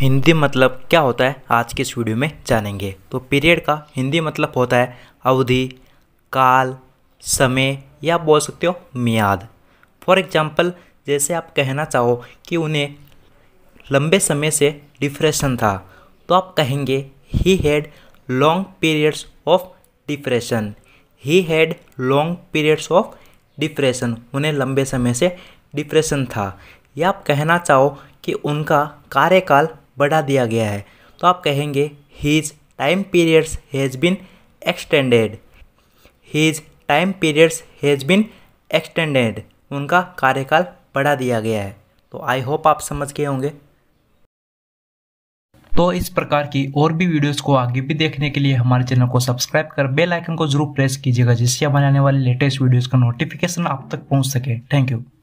हिंदी मतलब क्या होता है आज के इस वीडियो में जानेंगे तो पीरियड का हिंदी मतलब होता है अवधि काल समय या आप बोल सकते हो मियाद फॉर एग्ज़ाम्पल जैसे आप कहना चाहो कि उन्हें लंबे समय से डिप्रेशन था तो आप कहेंगे he had long periods of depression he had long periods of depression उन्हें लंबे समय से डिप्रेशन था या आप कहना चाहो कि उनका कार्यकाल बढ़ा दिया गया है तो आप कहेंगे his time periods has been extended his time periods has been extended उनका कार्यकाल बढ़ा दिया गया है तो आई होप आप समझ गए होंगे तो इस प्रकार की और भी वीडियोस को आगे भी देखने के लिए हमारे चैनल को सब्सक्राइब कर बेल आइकन को जरूर प्रेस कीजिएगा जिससे हमारे आने वाले लेटेस्ट वीडियोस का नोटिफिकेशन आप तक पहुंच सके थैंक यू